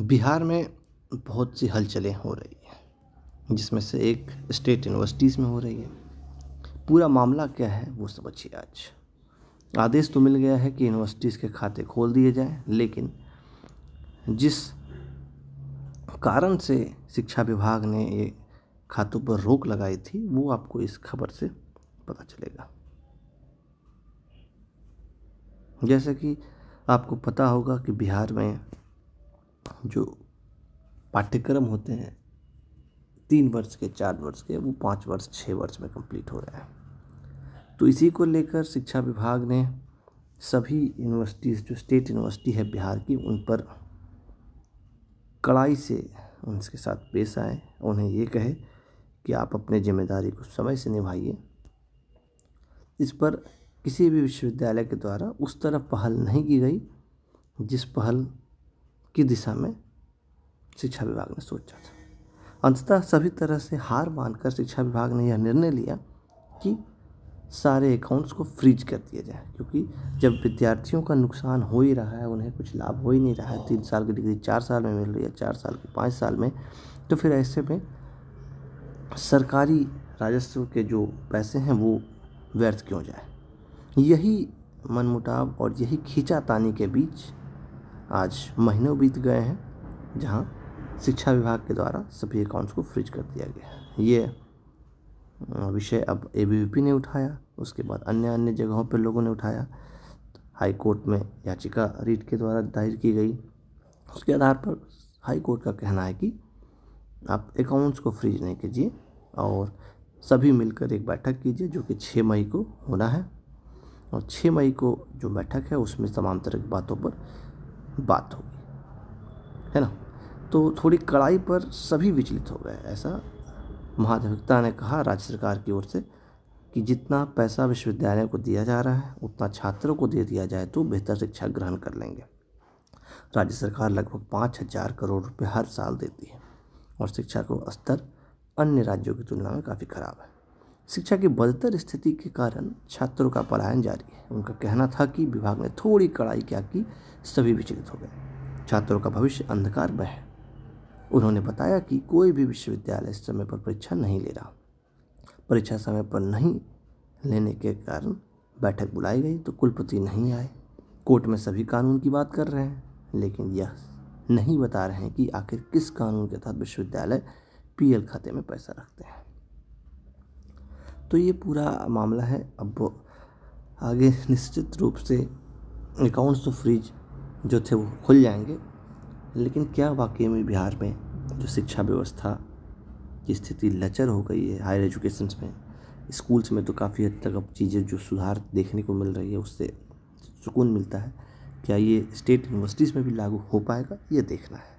बिहार में बहुत सी हलचलें हो रही हैं जिसमें से एक स्टेट यूनिवर्सिटीज़ में हो रही है पूरा मामला क्या है वो समझिए आज आदेश तो मिल गया है कि यूनिवर्सिटीज़ के खाते खोल दिए जाएं लेकिन जिस कारण से शिक्षा विभाग ने ये खातों पर रोक लगाई थी वो आपको इस खबर से पता चलेगा जैसे कि आपको पता होगा कि बिहार में जो पाठ्यक्रम होते हैं तीन वर्ष के चार वर्ष के वो पाँच वर्ष छः वर्ष में कंप्लीट हो रहा है तो इसी को लेकर शिक्षा विभाग ने सभी यूनिवर्सिटीज़ जो स्टेट यूनिवर्सिटी है बिहार की उन पर कड़ाई से उनके साथ पेश आए उन्हें ये कहे कि आप अपने जिम्मेदारी को समय से निभाइए इस पर किसी भी विश्वविद्यालय के द्वारा उस तरह पहल नहीं की गई जिस पहल की दिशा में शिक्षा विभाग ने सोचा था अंततः सभी तरह से हार मानकर शिक्षा विभाग ने यह निर्णय लिया कि सारे अकाउंट्स को फ्रीज कर दिया जाए क्योंकि जब विद्यार्थियों का नुकसान हो ही रहा है उन्हें कुछ लाभ हो ही नहीं रहा है तीन साल की डिग्री चार साल में मिल रही है चार साल की पाँच साल में तो फिर ऐसे में सरकारी राजस्व के जो पैसे हैं वो व्यर्थ क्यों जाए यही मनमुटाव और यही खींचातानी के बीच आज महीनों बीत गए हैं जहां शिक्षा विभाग के द्वारा सभी अकाउंट्स को फ्रीज कर दिया गया है ये विषय अब ए ने उठाया उसके बाद अन्य अन्य जगहों पर लोगों ने उठाया हाई कोर्ट में याचिका रीट के द्वारा दायर की गई उसके आधार पर हाई कोर्ट का कहना है कि आप अकाउंट्स को फ्रीज नहीं कीजिए और सभी मिलकर एक बैठक कीजिए जो कि छः मई को होना है और छः मई को जो बैठक है उसमें तमाम तरह की बातों पर बात होगी है ना तो थोड़ी कड़ाई पर सभी विचलित हो गए ऐसा महाधिवक्ता ने कहा राज्य सरकार की ओर से कि जितना पैसा विश्वविद्यालय को दिया जा रहा है उतना छात्रों को दे दिया जाए तो बेहतर शिक्षा ग्रहण कर लेंगे राज्य सरकार लगभग पाँच हज़ार करोड़ रुपये हर साल देती है और शिक्षा का स्तर अन्य राज्यों की तुलना में काफ़ी ख़राब है शिक्षा की बदतर स्थिति के कारण छात्रों का पलायन जारी है उनका कहना था कि विभाग ने थोड़ी कड़ाई क्या की सभी विचलित हो गए छात्रों का भविष्य अंधकार में है उन्होंने बताया कि कोई भी विश्वविद्यालय समय पर परीक्षा नहीं ले रहा परीक्षा समय पर नहीं लेने के कारण बैठक बुलाई गई तो कुलपति नहीं आए कोर्ट में सभी कानून की बात कर रहे हैं लेकिन यह नहीं बता रहे हैं कि आखिर किस कानून के तहत विश्वविद्यालय पीएल खाते में पैसा रखते हैं तो ये पूरा मामला है अब आगे निश्चित रूप से अकाउंट्स तो फ्रीज जो थे वो खुल जाएंगे लेकिन क्या वाकई में बिहार में जो शिक्षा व्यवस्था की स्थिति लचर हो गई है हायर एजुकेशन में स्कूल्स में तो काफ़ी हद तक अब चीज़ें जो सुधार देखने को मिल रही है उससे सुकून मिलता है क्या ये स्टेट यूनिवर्सिटीज़ में भी लागू हो पाएगा ये देखना है